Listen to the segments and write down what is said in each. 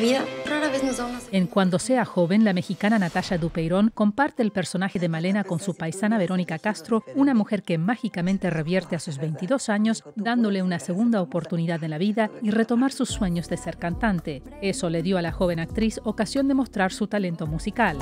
vida vez En Cuando sea joven, la mexicana Natalia Dupeirón comparte el personaje de Malena con su paisana Verónica Castro, una mujer que mágicamente revierte a sus 22 años, dándole una segunda oportunidad en la vida y retomar sus sueños de ser cantante. Eso le dio a la joven actriz ocasión de mostrar su talento musical.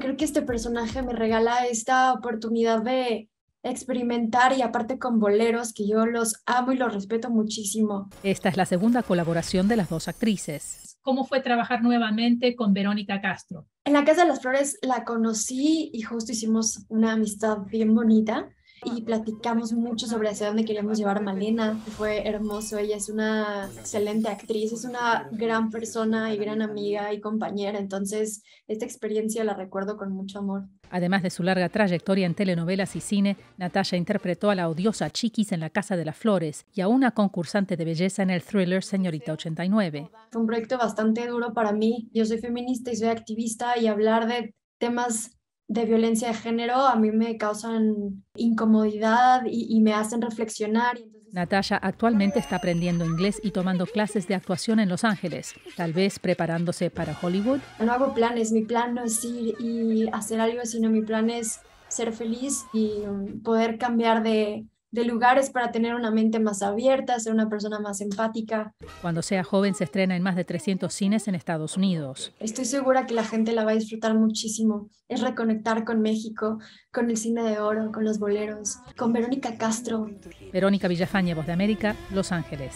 Creo que este personaje me regala esta oportunidad de experimentar y aparte con boleros que yo los amo y los respeto muchísimo. Esta es la segunda colaboración de las dos actrices. ¿Cómo fue trabajar nuevamente con Verónica Castro? En la Casa de las Flores la conocí y justo hicimos una amistad bien bonita y platicamos mucho sobre hacia dónde queríamos llevar a Malena. Fue hermoso, ella es una excelente actriz, es una gran persona y gran amiga y compañera, entonces esta experiencia la recuerdo con mucho amor. Además de su larga trayectoria en telenovelas y cine, Natalia interpretó a la odiosa Chiquis en La Casa de las Flores y a una concursante de belleza en el thriller Señorita 89. Fue un proyecto bastante duro para mí. Yo soy feminista y soy activista y hablar de temas de violencia de género a mí me causan incomodidad y, me hacen reflexionar. Entonces... Natalia actualmente está aprendiendo inglés y tomando clases de actuación en Los Ángeles, tal vez preparándose para Hollywood. No hago planes, mi plan no es ir y hacer algo, sino mi plan es ser feliz y poder cambiar de, de lugares para tener una mente más abierta, ser una persona más empática. Cuando sea joven se estrena en más de 300 cines en Estados Unidos. Estoy segura que la gente la va a disfrutar muchísimo. Es reconectar con México, con el cine de oro, con los boleros, con Verónica Castro. Verónica Villafañe, Voz de América, Los Ángeles.